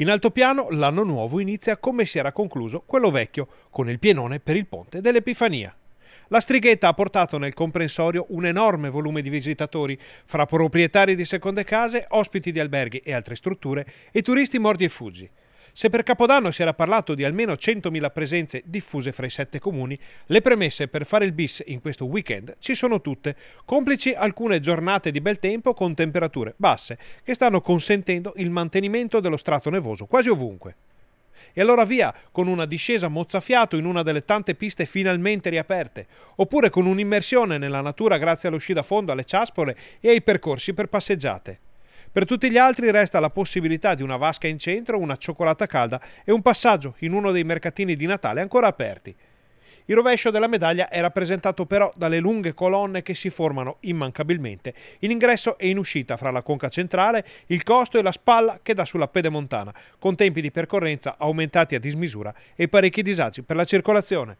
In alto piano l'anno nuovo inizia come si era concluso quello vecchio, con il pienone per il ponte dell'Epifania. La strighetta ha portato nel comprensorio un enorme volume di visitatori, fra proprietari di seconde case, ospiti di alberghi e altre strutture e turisti morti e fuggi. Se per Capodanno si era parlato di almeno 100.000 presenze diffuse fra i sette comuni, le premesse per fare il bis in questo weekend ci sono tutte, complici alcune giornate di bel tempo con temperature basse che stanno consentendo il mantenimento dello strato nevoso quasi ovunque. E allora via, con una discesa mozzafiato in una delle tante piste finalmente riaperte, oppure con un'immersione nella natura grazie all'uscita a fondo alle ciaspole e ai percorsi per passeggiate. Per tutti gli altri resta la possibilità di una vasca in centro, una cioccolata calda e un passaggio in uno dei mercatini di Natale ancora aperti. Il rovescio della medaglia è rappresentato però dalle lunghe colonne che si formano immancabilmente in ingresso e in uscita fra la conca centrale, il costo e la spalla che dà sulla pedemontana, con tempi di percorrenza aumentati a dismisura e parecchi disagi per la circolazione.